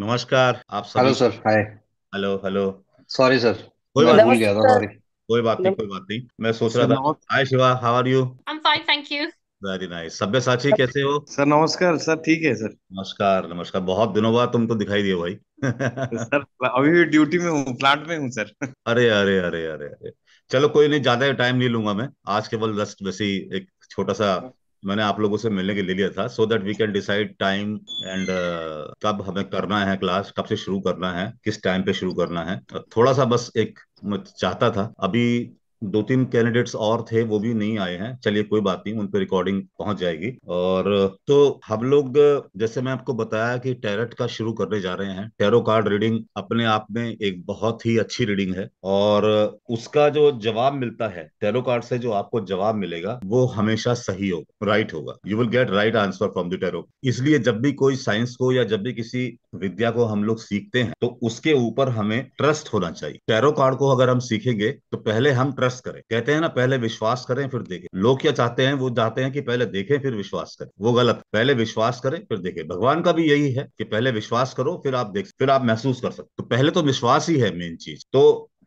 नमस्कार आप सभी hello sir hi hello hello sorry sir कोई बात नहीं सॉरी कोई बात नहीं कोई बात नहीं मैं सोच रहा था hi Shiva how are you I am fine thank you very nice Sabyasachi कैसे हो सर नमस्कार सर ठीक है सर नमस्कार नमस्कार बहुत दिनों बाद तुम तो दिखाई दिए भाई सर अभी भी ड्यूटी में हूँ प्लांट में हूँ सर अरे अरे अरे अरे अरे चलो कोई नहीं ज्यादा टाइम नहीं लूंगा मैं आज केवल जस्ट वैसे ही एक छोटा सा मैंने आप लोगों से मिलने के लिए लिया था so that we can decide time and कब हमें करना है क्लास कब से शुरू करना है किस टाइम पे शुरू करना है थोड़ा सा बस एक मैं चाहता था अभी दो तीन कैंडिडेट्स और थे वो भी नहीं आए हैं चलिए कोई बात नहीं उन पर रिकॉर्डिंग पहुंच जाएगी और तो हम लोग जैसे मैं आपको बताया कि टैरट का शुरू करने जा रहे हैं टैरो कार्ड रीडिंग अपने आप में एक बहुत ही अच्छी रीडिंग है और उसका जो जवाब मिलता है टैरो कार्ड से जो आपको जवाब मिलेगा वो हमेशा सही होगा राइट होगा you will get right answer from the tarot इसलिए जब भी कोई साइंस को या जब भी किसी विद्या को हम लोग सीखते हैं तो उसके ऊपर हमें ट्रस्ट होना चाहिए टैरो कार्ड को अगर हम सीखेंगे तो पहले हम ट्रस्ट ट्रस्ट करें कहते हैं ना पहले विश्वास करें फिर देखें लोग क्या चाहते हैं वो चाहते हैं कि पहले देखें फिर विश्वास करें वो गलत पहले विश्वास करें फिर देखें भगवान का भी यही है कि पहले विश्वास करो फिर आप देख फिर आप महसूस कर सकते तो पहले तो विश्वास ही है मेन चीज तो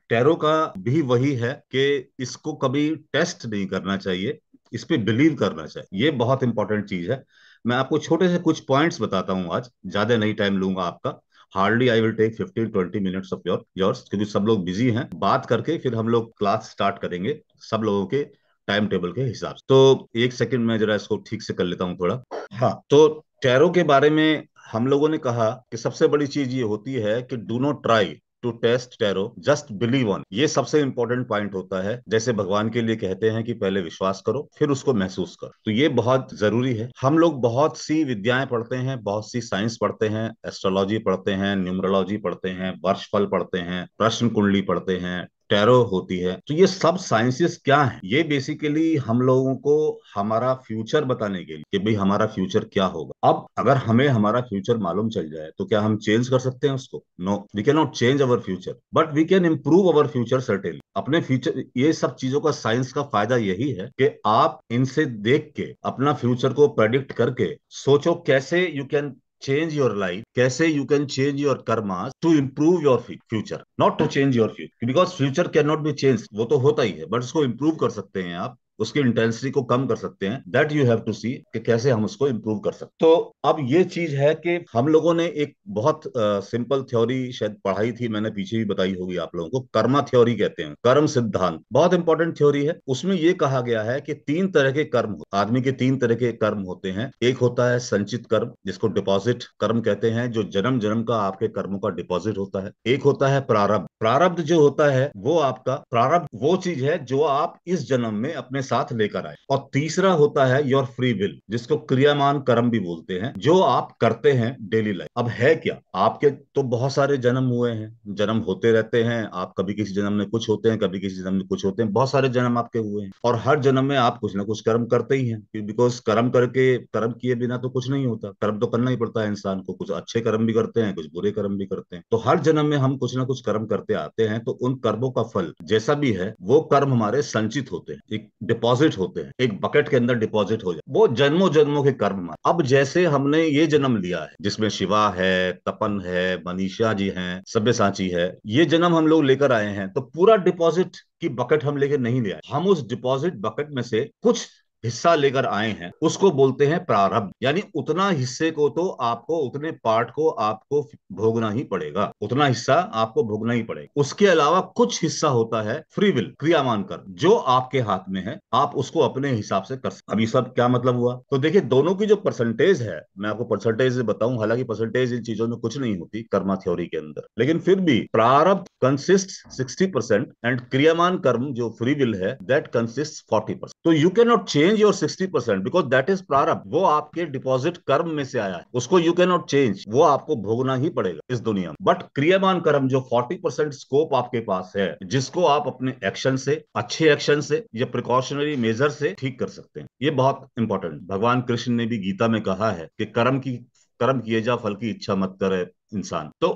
टैरो का भी वही है कि इसको कभी टेस्ट नहीं करना चाहिए इस पर बिलीव करना चाहिए ये बहुत इंपॉर्टेंट चीज है मैं आपको छोटे से कुछ पॉइंट्स बताता हूँ आज ज्यादा नहीं टाइम लूंगा आपका hardly I will take fifteen twenty minutes of your yours क्योंकि सब लोग बिजी हैं बात करके फिर हम लोग क्लास स्टार्ट करेंगे सब लोगों के टाइम टेबल के हिसाब से तो एक सेकंड में जरा इसको ठीक से कर लेता हूँ थोड़ा हाँ तो टैरो के बारे में हम लोगों ने कहा कि सबसे बड़ी चीज ये होती है कि do not try to test tarot just believe on ये सबसे इंपॉर्टेंट पॉइंट होता है जैसे भगवान के लिए कहते हैं कि पहले विश्वास करो फिर उसको महसूस करो तो ये बहुत जरूरी है हम लोग बहुत सी विद्याएं पढ़ते हैं बहुत सी साइंस पढ़ते हैं एस्ट्रोलॉजी पढ़ते हैं न्यूमरोलॉजी पढ़ते हैं वर्षफल पढ़ते हैं प्रश्न कुंडली पढ़ते हैं टैरो होती है तो ये सब साइंसेस क्या है ये बेसिकली हम लोगों को हमारा फ्यूचर बताने के लिए कि भाई हमारा फ्यूचर क्या होगा अब अगर हमें हमारा फ्यूचर मालूम चल जाए तो क्या हम चेंज कर सकते हैं उसको no we can not change our future but we can improve our future certainly अपने फ्यूचर ये सब चीजों का साइंस का फायदा यही है कि आप इनसे देख के अपना फ्यूचर को प्रेडिक्ट करके सोचो कैसे you can change your life कैसे you can change your karmas to improve your future not to change your future because future cannot be changed वो तो होता ही है but उसको improve कर सकते हैं आप उसकी इंटेंसिटी को कम कर सकते हैं that you have to see कि कैसे हम उसको इम्प्रूव कर सकते तो अब ये चीज है कि हम लोगों ने एक बहुत सिंपल थ्योरी शायद पढ़ाई थी मैंने पीछे भी बताई होगी आप लोगों को कर्मा थ्योरी कहते हैं कर्म सिद्धांत बहुत इंपॉर्टेंट थ्योरी है उसमें यह कहा गया है कि तीन तरह के कर्म आदमी के तीन तरह के कर्म होते हैं एक होता है संचित कर्म जिसको डिपॉजिट कर्म कहते हैं जो जन्म जन्म का आपके कर्मों का डिपॉजिट होता है एक होता है प्रारब्ध प्रारब्ध जो होता है वो आपका प्रारब्ध वो चीज है जो आप इस जन्म में अपने साथ लेकर आए और तीसरा होता है योर फ्री विल जिसको क्रियामान कर्म भी बोलते हैं जो आप करते हैं डेली लाइफ अब है क्या आपके तो बहुत सारे जन्म हुए हैं जन्म होते रहते हैं आप कभी किसी जन्म में कुछ होते हैं कभी किसी जन्म में कुछ होते हैं बहुत सारे जन्म आपके हुए हैं और हर जन्म में आप कुछ ना कुछ कर्म करते ही हैं बिकॉज कर्म करके कर्म किए बिना तो कुछ नहीं होता कर्म तो करना ही पड़ता है इंसान को कुछ अच्छे कर्म भी करते हैं कुछ बुरे कर्म भी करते हैं तो हर जन्म में हम कुछ ना कुछ कर्म करते आते हैं तो उन कर्मों का फल जैसा भी है वो कर्म हमारे संचित होते हैं एक डिपॉजिट होते हैं एक बकेट के अंदर डिपॉजिट हो जाए वो जन्मों जन्मों के कर्म मान अब जैसे हमने ये जन्म लिया है जिसमें शिवा है तपन है मनीषा जी हैं सांची है ये जन्म हम लोग लेकर आए हैं तो पूरा डिपॉजिट की बकेट हम लेके नहीं ले आए हम उस डिपॉजिट बकेट में से कुछ हिस्सा लेकर आए हैं उसको बोलते हैं प्रारब्ध यानी उतना हिस्से को तो आपको उतने पार्ट को आपको भोगना ही पड़ेगा उतना हिस्सा आपको भोगना ही पड़ेगा उसके अलावा कुछ हिस्सा होता है फ्री विल क्रिया मानकर जो आपके हाथ में है आप उसको अपने हिसाब से कर सकते अभी सब क्या मतलब हुआ तो देखिये दोनों की जो परसेंटेज है मैं आपको परसेंटेज बताऊं हालांकि परसेंटेज इन चीजों में कुछ नहीं होती कर्मा थ्योरी के अंदर लेकिन फिर भी प्रारब्ध कंसिस्ट सिक्सटी परसेंट एंड क्रियामान कर्म जो फ्री विल है दैट कंसिस्ट फोर्टी तो you can not change change your sixty percent because that is प्रारंभ वो आपके डिपॉजिट कर्म में से आया है उसको यू कैन नॉट चेंज वो आपको भोगना ही पड़ेगा इस दुनिया में बट क्रियामान कर्म जो फोर्टी परसेंट स्कोप आपके पास है जिसको आप अपने एक्शन से अच्छे एक्शन से या प्रिकॉशनरी मेजर से ठीक कर सकते हैं ये बहुत इंपॉर्टेंट भगवान कृष्ण ने भी गीता में कहा है कि कर्म की कर्म किए जा फल की इच्छा मत करे इंसान तो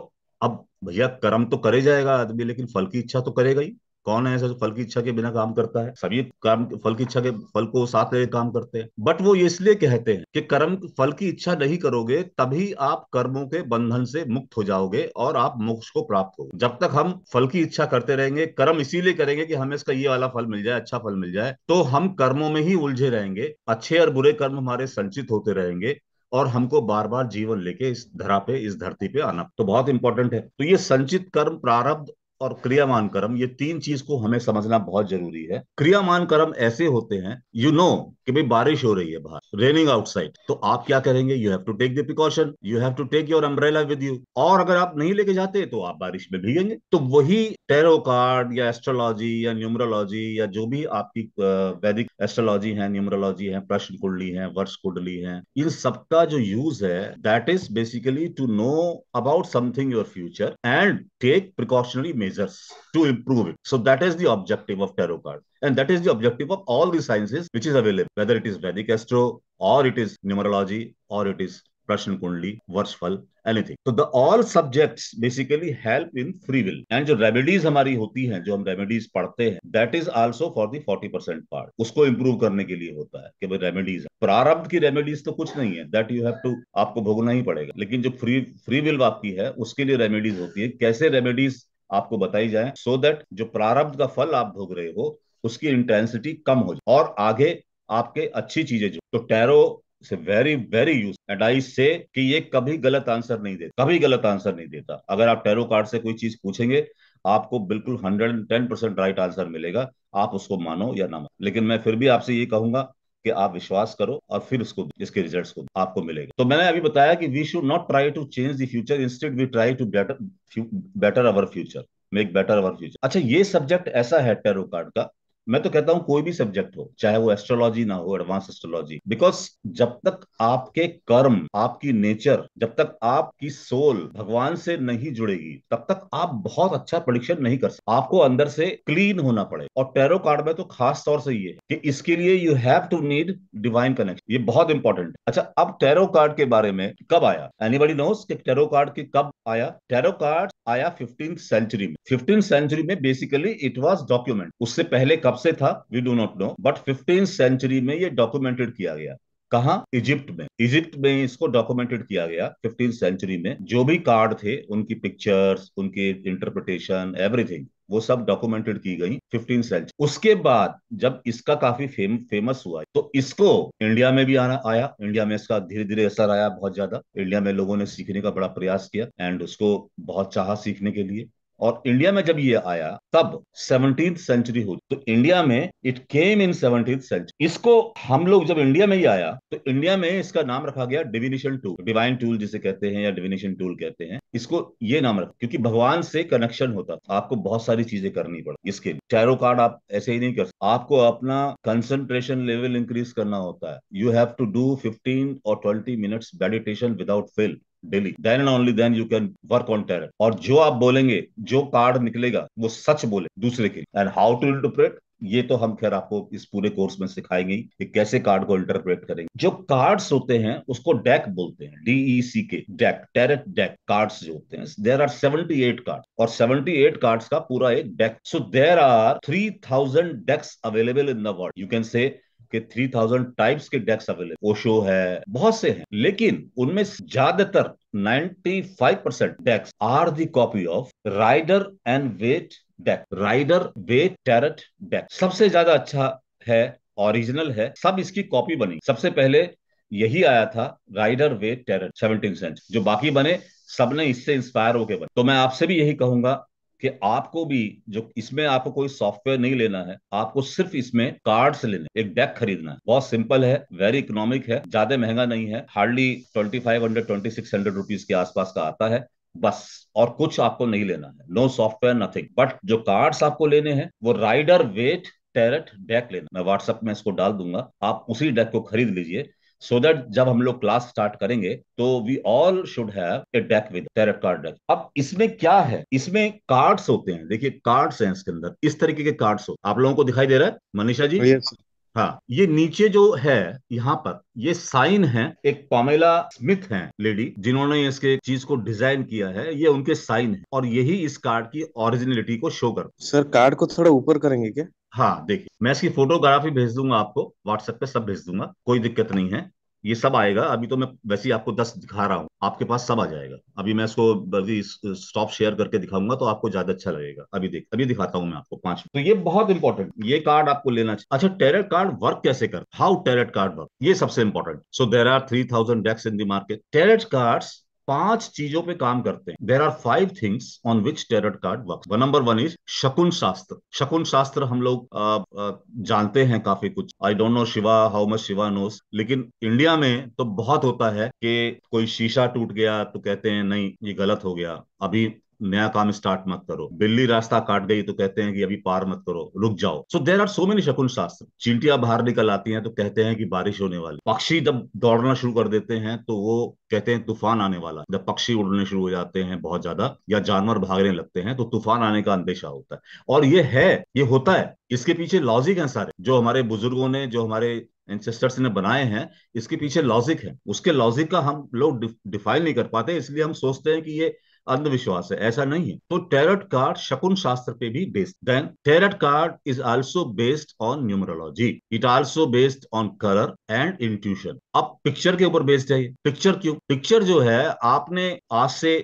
अब भैया कर्म तो करे जाएगा आदमी लेकिन फल की इच्छा तो करेगा ही कौन है ऐसा जो फल की इच्छा के बिना काम करता है सभी काम फल की इच्छा के फल को साथ लेकर काम करते हैं बट वो ये इसलिए कहते हैं कि कर्म फल की इच्छा नहीं करोगे तभी आप कर्मों के बंधन से मुक्त हो जाओगे और आप मोक्ष को प्राप्त हो जब तक हम फल की इच्छा करते रहेंगे कर्म इसीलिए करेंगे कि हमें इसका ये वाला फल मिल जाए अच्छा फल मिल जाए तो हम कर्मों में ही उलझे रहेंगे अच्छे और बुरे कर्म हमारे संचित होते रहेंगे और हमको बार बार जीवन लेके इस धरा पे इस धरती पे आना तो बहुत इंपॉर्टेंट है तो ये संचित कर्म प्रारब्ध और क्रियामान कर्म ये तीन चीज को हमें समझना बहुत जरूरी है क्रियामान कर्म ऐसे होते हैं यू you नो know, कि भाई बारिश हो रही है बाहर रेनिंग आउटसाइड तो आप क्या करेंगे you have to take the precaution you have to take your umbrella with you और अगर आप नहीं लेके जाते तो आप बारिश में भीगेंगे तो वही टेरो कार्ड या एस्ट्रोलॉजी या न्यूमरोलॉजी या जो भी आपकी वैदिक एस्ट्रोलॉजी है न्यूमरोलॉजी है प्रश्न कुंडली है वर्ष कुंडली है इन सबका जो यूज है that is basically to know about something your future and take precautionary measures to improve it so that is the objective of tarot card And that is the objective of all the sciences which is available, whether it is Vedic astro or it is numerology or it is Prashna Kundli, Varshfal, anything. So the all subjects basically help in free will. And जो remedies हमारी होती हैं जो हम remedies पढ़ते हैं that is also for the 40% part. उसको improve करने के लिए होता है कि भाई remedies प्रारब्ध ki remedies to kuch nahi hai that you have to aapko bhogna hi padega lekin jo free free will आपकी hai uske liye remedies hoti hai kaise remedies आपको बताई जाए सो so दैट जो प्रारब्ध का फल आप भोग रहे हो उसकी इंटेंसिटी कम हो जाए और आगे आपके अच्छी चीजें जो तो टैरो से very very use and I say कि ये कभी गलत आंसर नहीं देता कभी गलत आंसर नहीं देता अगर आप टैरो कार्ड से कोई चीज पूछेंगे आपको बिल्कुल hundred and ten percent right answer मिलेगा आप उसको मानो या ना मानो लेकिन मैं फिर भी आपसे ये कहूंगा कि आप विश्वास करो और फिर उसको इसके रिजल्ट्स को आपको मिलेगा तो मैंने अभी बताया कि we should not try to change the future instead we try to better better our future make better our future अच्छा ये सब्जेक्ट ऐसा है टेरो कार्ड का मैं तो कहता हूँ कोई भी सब्जेक्ट हो चाहे वो एस्ट्रोलॉजी ना हो एडवांस एस्ट्रोलॉजी बिकॉज जब तक आपके कर्म आपकी नेचर जब तक आपकी सोल भगवान से नहीं जुड़ेगी तब तक आप बहुत अच्छा प्रडिक्शन नहीं कर सकते आपको अंदर से क्लीन होना पड़े और टेरो कार्ड में तो खास तौर से ये कि इसके लिए you have to need divine connection ये बहुत इंपॉर्टेंट अच्छा अब टेरो कार्ड के बारे में कब आया एनीबडी नोस कि टेरो कार्ड के कब आया टेरो कार्ड आया फिफ्टीन सेंचुरी में फिफ्टीन सेंचुरी में बेसिकली इट वॉज डॉक्यूमेंट उससे पहले कब कब से था we do not know but fifteen century में ये डॉक्यूमेंटेड किया गया कहा इजिप्ट में इजिप्ट में इसको डॉक्यूमेंटेड किया गया फिफ्टीन सेंचुरी में जो भी कार्ड थे उनकी पिक्चर्स उनके इंटरप्रिटेशन एवरीथिंग वो सब डॉक्यूमेंटेड की गई फिफ्टीन सेंचुरी उसके बाद जब इसका काफी फेम, फेमस हुआ तो इसको इंडिया में भी आना आया इंडिया में इसका धीरे धीरे असर आया बहुत ज्यादा इंडिया में लोगों ने सीखने का बड़ा प्रयास किया एंड उसको बहुत चाह सीखने के लिए और इंडिया में जब ये आया तब सेवनटीन सेंचुरी होती तो इंडिया में it came in seventeen century इसको हम लोग जब इंडिया में ही आया तो इंडिया में इसका नाम रखा गया डिविनेशन टूल डिवाइन टूल जिसे कहते हैं या डिविनेशन टूल कहते हैं इसको ये नाम रखा क्योंकि भगवान से कनेक्शन होता था आपको बहुत सारी चीजें करनी पड़ इसके लिए कार्ड आप ऐसे ही नहीं कर सकते आपको अपना कंसेंट्रेशन लेवल इंक्रीज करना होता है you have to do fifteen और twenty minutes meditation without fail daily then and only then you can work on tarot और जो आप बोलेंगे जो कार्ड निकलेगा वो सच बोले दूसरे के एंड हाउ टू इंटरप्रेट ये तो हम खैर आपको इस पूरे कोर्स में सिखाएंगे कि कैसे कार्ड को इंटरप्रेट करेंगे जो कार्ड्स होते हैं उसको डेक बोलते हैं डीई सी के डेक टेरेट डेक कार्ड्स जो होते हैं there are seventy eight card और सेवेंटी एट कार्ड्स का पूरा एक deck so there are three thousand decks available in the world you can say के 3000 टाइप्स के डेस्क अवेलेबल ओशो है बहुत से हैं लेकिन उनमें ज्यादातर 95 percent decks are the copy of rider and Waite deck rider Waite tarot deck सबसे ज्यादा अच्छा है ओरिजिनल है सब इसकी कॉपी बनी सबसे पहले यही आया था rider Waite tarot seventeen cent जो बाकी बने सबने इससे इंस्पायर होके बने तो मैं आपसे भी यही कहूंगा कि आपको भी जो इसमें आपको कोई सॉफ्टवेयर नहीं लेना है आपको सिर्फ इसमें कार्ड्स लेने एक डेक खरीदना है बहुत सिंपल है वेरी इकोनॉमिक है ज्यादा महंगा नहीं है hardly twenty five hundred twenty six hundred rupees के आसपास का आता है बस और कुछ आपको नहीं लेना है नो सॉफ्टवेयर नथिंग बट जो कार्ड्स आपको लेने हैं वो राइडर वेट टेरट डेक लेना मैं व्हाट्सएप में इसको डाल दूंगा आप उसी डेक को खरीद लीजिए सो दैट जब हम लोग क्लास स्टार्ट करेंगे तो we all should have a deck with tarot card deck अब इसमें क्या है इसमें कार्ड्स होते हैं देखिए कार्ड्स हैं इसके अंदर इस तरीके के कार्ड्स हो आप लोगों को दिखाई दे रहा है मनीषा जी oh, yes. हाँ ये नीचे जो है यहाँ पर ये साइन है एक पामेला स्मिथ है लेडी जिन्होंने इसके चीज को डिजाइन किया है ये उनके साइन है और यही इस कार्ड की ओरिजिनलिटी को शो कर सर कार्ड को थोड़ा ऊपर करेंगे क्या हाँ देखिए मैं इसकी फोटोग्राफी भेज दूंगा आपको व्हाट्सएप पे सब भेज दूंगा कोई दिक्कत नहीं है ये सब आएगा अभी तो मैं वैसे ही आपको दस दिखा रहा हूँ आपके पास सब आ जाएगा अभी मैं इसको अभी स्टॉप शेयर करके दिखाऊंगा तो आपको ज्यादा अच्छा लगेगा अभी देख अभी दिखाता हूँ मैं आपको पांच तो ये बहुत इंपॉर्टेंट ये कार्ड आपको लेना चाहिए अच्छा टेरेट कार्ड वर्क कैसे कर हाउ टेरेट कार्ड वर्क ये सबसे important so there are three thousand decks in the market tarot card पांच चीजों पे काम करते हैं there are five things on which tarot card work number one is शकुन शास्त्र शकुन शास्त्र हम लोग जानते हैं काफी कुछ I don't know Shiva how much Shiva knows लेकिन इंडिया में तो बहुत होता है कि कोई शीशा टूट गया तो कहते हैं नहीं ये गलत हो गया अभी नया काम स्टार्ट मत करो बिल्ली रास्ता काट गई तो कहते हैं कि अभी पार मत करो रुक जाओ सो देर आर सो मेनी शकुन शास्त्र चिंटिया बाहर निकल आती हैं तो कहते हैं कि बारिश होने वाली पक्षी जब दौड़ना शुरू कर देते हैं तो वो कहते हैं तूफान आने वाला जब पक्षी उड़ने शुरू हो जाते हैं बहुत ज्यादा या जानवर भागने लगते हैं तो तूफान आने का अंदेशा होता है और ये है ये होता है इसके पीछे लॉजिक है सारे जो हमारे बुजुर्गों ने जो हमारे एंसेस्टर्स ने बनाए हैं इसके पीछे लॉजिक है उसके लॉजिक का हम लोग डिफाइन नहीं कर पाते इसलिए हम सोचते हैं कि ये अंधविश्वास है ऐसा नहीं है तो टेरट कार्ड शकुन शास्त्र पे भी based then tarot card is also based on numerology it also based on colour and intuition अब पिक्चर के ऊपर बेस्ड है पिक्चर क्यों पिक्चर जो है आपने आज से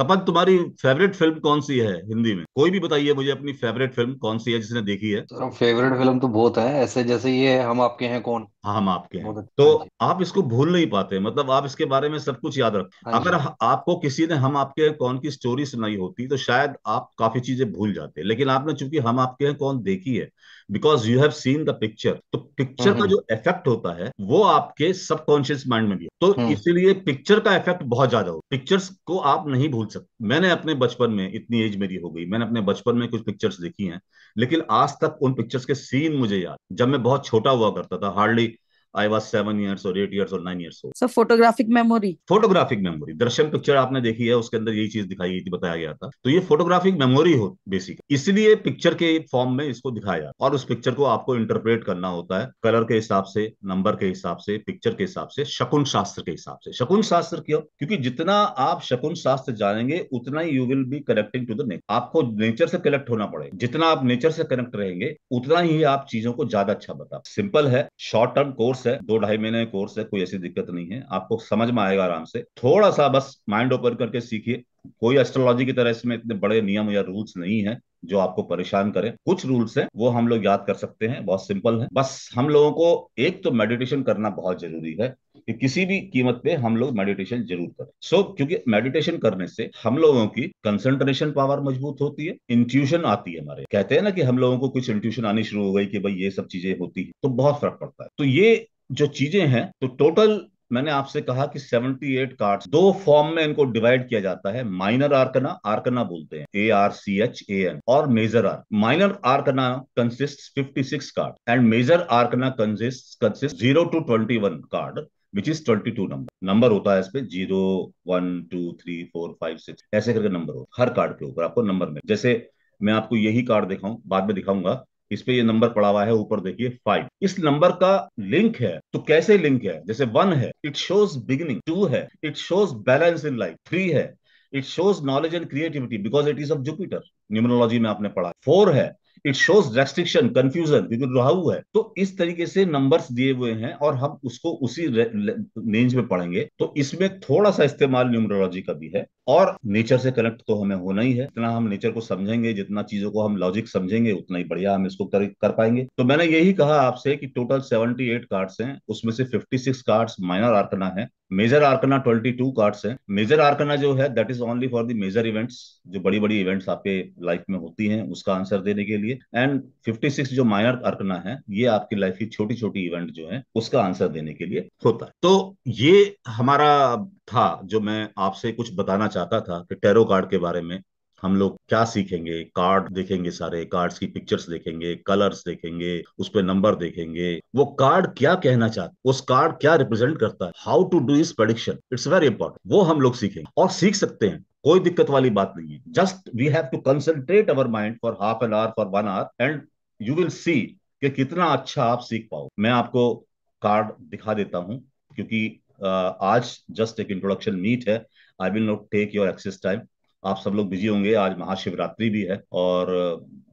तपन तुम्हारी फेवरेट फिल्म कौन सी है हिंदी में कोई भी बताइए मुझे अपनी फेवरेट फिल्म कौन सी है जिसने देखी है फेवरेट फिल्म तो बहुत है ऐसे जैसे ये हम आपके हैं कौन हम आपके हैं तो हाँ आप इसको भूल नहीं पाते मतलब आप इसके बारे में सब कुछ याद रख हाँ अगर आपको किसी ने हम आपके हैं कौन की स्टोरी सुनाई होती तो शायद आप काफी चीजें भूल जाते लेकिन आपने चूंकि हम आपके हैं कौन देखी है because you have seen the picture तो पिक्चर का हम्म। जो इफेक्ट होता है वो आपके सबकॉन्शियस माइंड में भी तो हम्म। इसीलिए पिक्चर का इफेक्ट बहुत ज्यादा हो पिक्चर्स को आप नहीं भूल सकते मैंने अपने बचपन में इतनी एज मेरी हो गई मैंने अपने बचपन में कुछ पिक्चर्स देखी हैं लेकिन आज तक उन पिक्चर्स के सीन मुझे याद जब मैं बहुत छोटा हुआ करता था hardly I was seven years और एट ईयर्स और nine years old. So photographic memory Photographic दर्शन पिक्चर आपने देखी है उसके अंदर यही चीज दिखाई थी बताया गया था तो ये फोटोग्राफिक मेमोरी हो बेसिक इसलिए पिक्चर के फॉर्म में इसको दिखाया जाता और उस पिक्चर को आपको इंटरप्रेट करना होता है कलर के हिसाब से नंबर के हिसाब से पिक्चर के हिसाब से शकुन शास्त्र के हिसाब से शकुन शास्त्र क्यों क्योंकि जितना आप शकुन शास्त्र जानेंगे उतना ही you will be connecting to the nature आपको नेचर से कनेक्ट होना पड़ेगा जितना आप नेचर से कनेक्ट रहेंगे उतना ही आप चीजों को ज्यादा अच्छा बता सिंपल है शॉर्ट टर्म कोर्स है दो ढाई महीने का कोर्स है कोई ऐसी दिक्कत नहीं है आपको समझ में आएगा आराम से थोड़ा सा बस माइंड ओपन करके सीखिए कोई एस्ट्रोलॉजी की तरह इसमें इतने बड़े नियम या रूल्स नहीं है जो आपको परेशान करे कुछ रूल्स हैं वो हम लोग याद कर सकते हैं बहुत सिंपल है बस हम लोगों को एक तो मेडिटेशन करना बहुत जरूरी है कि किसी भी कीमत पे हम लोग मेडिटेशन जरूर करें सो so, क्योंकि मेडिटेशन करने से हम लोगों की कंसंट्रेशन पावर मजबूत होती है इंट्यूशन आती है हमारे कहते हैं ना कि हम लोगों को कुछ इंट्यूशन आनी शुरू हो गई कि भाई ये सब चीजें होती है तो बहुत फर्क पड़ता है तो ये जो चीजें हैं तो टोटल मैंने आपसे कहा कि 78 कार्ड्स दो फॉर्म में इनको डिवाइड किया जाता है माइनर आर्कना आर्कना बोलते हैं A R C H A N और major or minor arcana consist 56 card and major arcana consist consist 0 to 21 card which is 22 number number होता है इस पे zero one two three four five six ऐसे करके number हो हर card के ऊपर आपको नंबर में जैसे मैं आपको यही कार्ड दिखाऊं बाद में दिखाऊंगा इस पे ये नंबर पड़ा हुआ है ऊपर देखिए फाइव इस नंबर का लिंक है तो कैसे लिंक है जैसे वन है इट शोज बिगिनिंग टू है it shows balance in life three है it shows knowledge and creativity because it is of Jupiter numerology में आपने पढ़ा फोर है इट शोज रेस्ट्रिक्शन कंफ्यूजन क्योंकि रुहाउ है तो इस तरीके से नंबर्स दिए हुए हैं और हम उसको उसी रेंज में पढ़ेंगे तो इसमें थोड़ा सा इस्तेमाल न्यूमरोलॉजी का भी है और नेचर से कनेक्ट तो हमें होना ही है जितना हम नेचर को समझेंगे जितना चीजों को हम लॉजिक समझेंगे उतना ही बढ़िया हम इसको कर, कर पाएंगे तो मैंने यही कहा आपसे कि टोटल 78 कार्ड्स हैं उसमें से 56 कार्ड्स माइनर आर्कना है मेजर आर्कना 22 कार्ड्स हैं मेजर आर्कना जो है that is only for the major events जो बड़ी बड़ी इवेंट्स आपके लाइफ में होती हैं उसका आंसर देने के लिए लिए एंड 56 जो माइनर अर्कना है ये आपकी लाइफ की छोटी छोटी इवेंट जो है उसका आंसर देने के लिए होता है तो ये हमारा था जो मैं आपसे कुछ बताना चाहता था कि टेरो कार्ड के बारे में हम लोग क्या सीखेंगे कार्ड देखेंगे सारे कार्ड्स की पिक्चर्स देखेंगे कलर्स देखेंगे उस पर नंबर देखेंगे वो कार्ड क्या कहना चाहता उस कार्ड क्या रिप्रेजेंट करता है हाउ टू डू इस प्रडिक्शन इट्स वेरी इंपॉर्टेंट वो हम लोग सीखेंगे और सीख सकते हैं कोई दिक्कत वाली बात नहीं है just we have to concentrate our mind for half an hour for one hour and you will see कि कितना अच्छा आप सीख पाओ मैं आपको कार्ड दिखा देता हूं क्योंकि आज जस्ट एक इंट्रोडक्शन मीट है I will not take your excess time आप सब लोग बिजी होंगे आज महाशिवरात्रि भी है और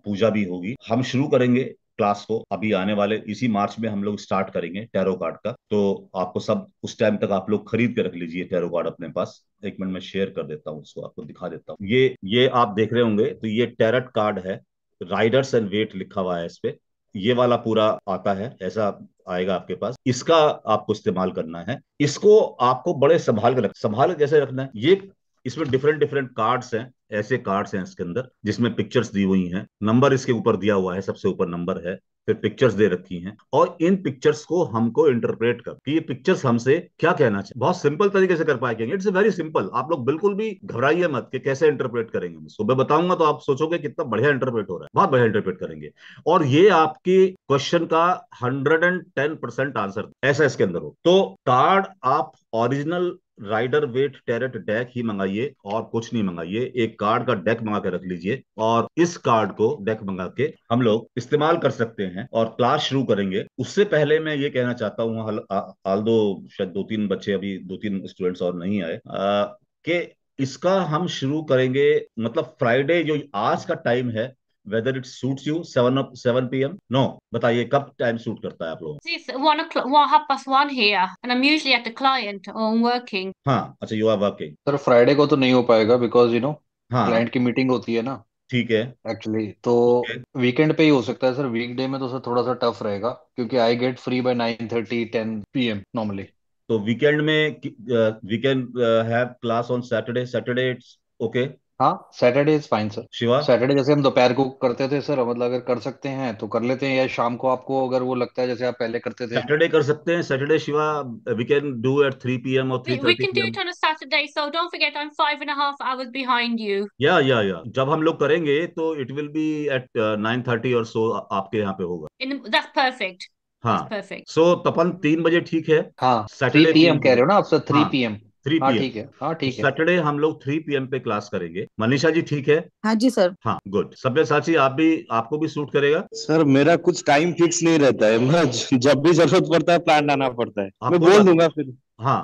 पूजा भी होगी हम शुरू करेंगे क्लास को अभी आने वाले इसी मार्च में हम लोग स्टार्ट करेंगे टैरो कार्ड का तो आपको सब उस टाइम तक आप लोग खरीद के रख लीजिए टैरो कार्ड अपने पास एक मिनट में शेयर कर देता हूँ उसको आपको दिखा देता हूँ ये ये आप देख रहे होंगे तो ये टेरट कार्ड है राइडर्स एंड वेट लिखा हुआ है इस पे ये वाला पूरा आता है ऐसा आएगा आपके पास इसका आपको इस्तेमाल करना है इसको आपको बड़े संभाल कर संभाल कैसे रखना है ये इसमें डिफरेंट डिफरेंट कार्ड्स हैं ऐसे कार्ड्स हैं इसके अंदर जिसमें पिक्चर्स दी हुई हैं नंबर इसके ऊपर दिया हुआ है सबसे ऊपर नंबर है फिर पिक्चर्स दे रखी हैं और इन पिक्चर्स को हमको इंटरप्रेट कर कि ये पिक्चर्स हमसे क्या कहना चाहिए बहुत सिंपल तरीके से कर कहेंगे इट्स वेरी सिंपल आप लोग बिल्कुल भी घबराइए मत कि कैसे इंटरप्रेट करेंगे सुबह बताऊंगा तो आप सोचोगे कितना बढ़िया इंटरप्रेट हो रहा है बहुत बढ़िया इंटरप्रेट करेंगे और ये आपके क्वेश्चन का hundred and ten percent answer ऐसा इसके अंदर हो तो कार्ड आप original rider Waite tarot deck ही मंगाइए और कुछ नहीं मंगाइए एक कार्ड का डेक मंगा के रख लीजिए और इस कार्ड को डेक मंगा के हम लोग इस्तेमाल कर सकते हैं और क्लास शुरू करेंगे उससे पहले मैं ये कहना चाहता हूँ हाल दो शायद दो तीन बच्चे अभी दो तीन स्टूडेंट्स और नहीं आए कि इसका हम शुरू करेंगे मतलब फ्राइडे जो आज का टाइम है whether it suits you 7 up 7 p.m no bataiye kab time suit karta hai aap logo see one o'clock well, half past one here and i'm usually at the client or I'm working हाँ अच्छा you are working sir Friday को तो नहीं हो पाएगा because you know हाँ client की meeting होती है ना ठीक है एक्चुअली तो वीकेंड पे ही हो सकता है सर वीकडे में तो सर थोड़ा सा टफ रहेगा क्योंकि I get free by nine thirty ten P M normally तो वीकेंड में weekend have class on Saturday Saturday it's okay हाँ Saturday is fine sir Shiva Saturday जैसे हम दोपहर को करते थे सर मतलब अगर कर सकते हैं तो कर लेते हैं या शाम को आपको अगर वो लगता है जैसे आप पहले करते थे सैटरडे कर सकते हैं Saturday Shiva we can do at three P M और We, we 3:30 can do it PM on a Saturday, so don't forget I'm five and a half hours behind you. या या या जब हम लोग करेंगे तो it will be at nine thirty और सो आपके यहाँ पे होगा In the, that's हाँ perfect. सो तपन तीन बजे ठीक है हाँ थ्री सैटरडे पीएम कह रहे हो ना आप सर थ्री हाँ, पीएम थ्री पी एम ठीक है सैटरडे हाँ, हम लोग थ्री एम पे क्लास करेंगे मनीषा जी ठीक है हाँ जी सर हाँ गुड सभ्य साथी आप भी आपको भी सूट करेगा सर मेरा कुछ टाइम फिक्स नहीं रहता है जब भी जरूरत पड़ता है प्लान लाना पड़ता है मैं बोल दूंगा फिर हाँ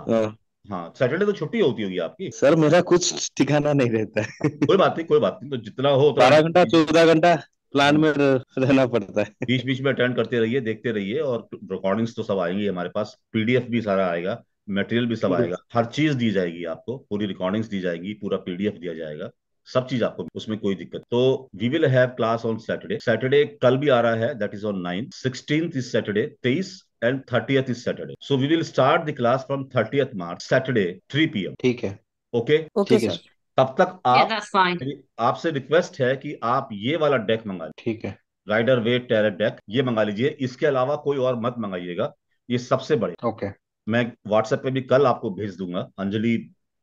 हाँ सैटरडे हाँ, तो छुट्टी होती होगी आपकी सर मेरा कुछ ठिकाना नहीं रहता है कोई बात नहीं कोई बात नहीं तो जितना हो बारह घंटा चौदह घंटा प्लान में रहना पड़ता है बीच बीच में अटेंड करते रहिए देखते रहिए और रिकॉर्डिंग्स तो सब आएंगी हमारे पास पीडीएफ भी सारा आएगा मटेरियल भी सब आएगा हर चीज दी जाएगी आपको पूरी रिकॉर्डिंग्स दी जाएगी पूरा पीडीएफ दिया जाएगा सब चीज आपको उसमें कोई दिक्कत तो we will have class on Saturday Saturday कल भी आ रहा है that is on nine sixteen is Saturday तेईस and thirtieth is Saturday so we will start the class from thirtieth March Saturday three P M ठीक है okay okay sir तब तक आप yeah, आपसे रिक्वेस्ट है कि आप ये वाला डेक मंगा ठीक है राइडर वेट टेरेट डेक ये मंगा लीजिए इसके अलावा कोई और मत मंगाइएगा ये सबसे बड़े ओके okay. मैं व्हाट्सएप पे भी कल आपको भेज दूंगा अंजलि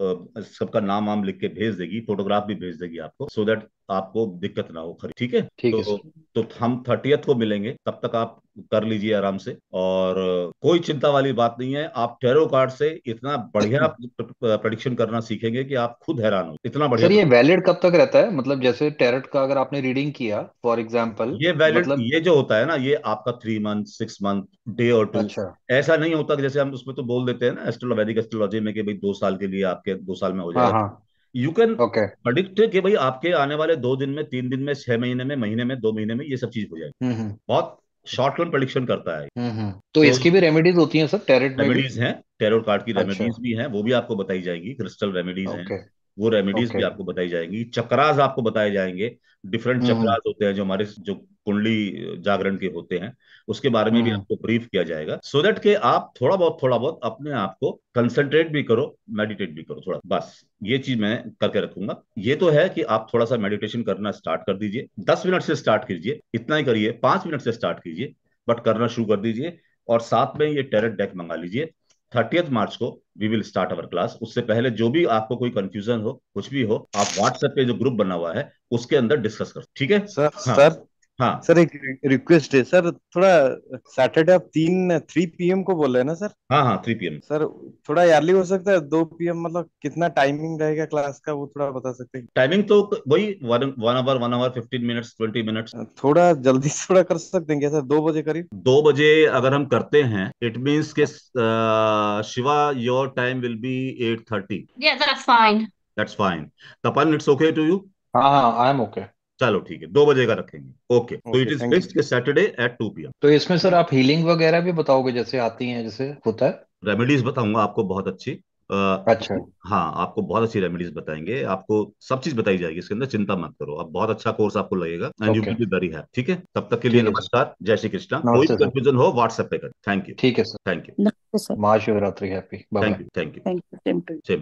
सबका नाम वाम लिख के भेज देगी फोटोग्राफ भी भेज देगी आपको सो so दैट तो आपको दिक्कत ना हो खरीद ठीक है तो, तो हम थर्टियथ को मिलेंगे तब तक आप कर लीजिए आराम से और कोई चिंता वाली बात नहीं है आप टेरो कार्ड से इतना बढ़िया प्रडिक्शन करना सीखेंगे कि आप खुद हैरान हो इतना बढ़िया सर ये वैलिड कब तक रहता है मतलब जैसे टेरट का अगर आपने रीडिंग किया फॉर एग्जाम्पल ये वैलिड मतलब... ये जो होता है ना ये आपका three month six month day और टू अच्छा। ऐसा नहीं होता जैसे हम उसमें तो बोल देते हैं ना एस्ट्रोलॉजी एस्ट्रोलॉजी में कि भाई दो साल के लिए आपके दो साल में हो हाँ, जाएगा हाँ। यू कैन प्रडिक्ट कि भाई आपके आने वाले दो दिन में तीन दिन में छह महीने में महीने में दो महीने में ये सब चीज हो जाएगी हम्म, हम्म। बहुत शॉर्ट टर्म प्रडिक्शन करता है हम्म, तो, तो इसकी भी रेमेडीज होती है सर टेरिट रेमेडीज हैं टेरोट कार्ड की रेमेडीज अच्छा। भी हैं वो भी आपको बताई जाएगी क्रिस्टल रेमेडीज हैं वो रेमेडीज भी आपको बताई जाएंगी चक्रास आपको बताए जाएंगे डिफरेंट चक्रास होते हैं जो हमारे जो कुंडली जागरण के होते हैं उसके बारे में भी हाँ। आपको ब्रीफ किया जाएगा सो so दैट के आप थोड़ा बहुत थोड़ा बहुत अपने आप को कंसंट्रेट भी करो मेडिटेट भी करो थोड़ा बस ये चीज मैं करके रखूंगा ये तो है कि आप थोड़ा सा मेडिटेशन करना स्टार्ट कर दीजिए दस मिनट से स्टार्ट कीजिए इतना ही करिए पांच मिनट से स्टार्ट कीजिए बट करना शुरू कर दीजिए और साथ में ये टेरेट डेक मंगा लीजिए थर्टियथ मार्च को we will start our class उससे पहले जो भी आपको कोई कंफ्यूजन हो कुछ भी हो आप व्हाट्सएप पे जो ग्रुप बना हुआ है उसके अंदर डिस्कस कर ठीक है सर हाँ. सर हाँ सर एक रिक्वेस्ट है सर थोड़ा सैटरडे आप तीन थ्री पीएम को बोल रहे हैं ना सर हाँ हाँ थ्री पीएम सर थोड़ा अर्ली हो सकता है दो पीएम मतलब कितना टाइमिंग रहेगा क्लास का वो थोड़ा बता सकते हैं टाइमिंग तो वही one hour one hour fifteen minutes twenty minutes थोड़ा जल्दी से थोड़ा कर सकते हैं क्या सर दो बजे करीब दो बजे अगर हम करते हैं इट मीन्स के Shiva your time will be at thirty that's fine that's fine couple it's okay to you हाँ हाँ आई एम ओके चलो ठीक है दो बजे का रखेंगे ओके तो इट इज के सैटरडे एट टू पी तो इसमें सर आप हीलिंग वगैरह भी बताओगे जैसे आती है जैसे होता है रेमेडीज बताऊंगा आपको बहुत अच्छी आ, अच्छा हाँ आपको बहुत अच्छी रेमेडीज बताएंगे आपको सब चीज बताई जाएगी इसके अंदर चिंता मत करो आप बहुत अच्छा कोर्स आपको लगेगा and you will be very happy ठीक है तब तक के लिए नमस्कार जय श्री कृष्णा कोई कंफ्यूजन हो व्हाट्सएप पे कर थैंक यू ठीक है sir thank you Mahashivratri happy thank you thank you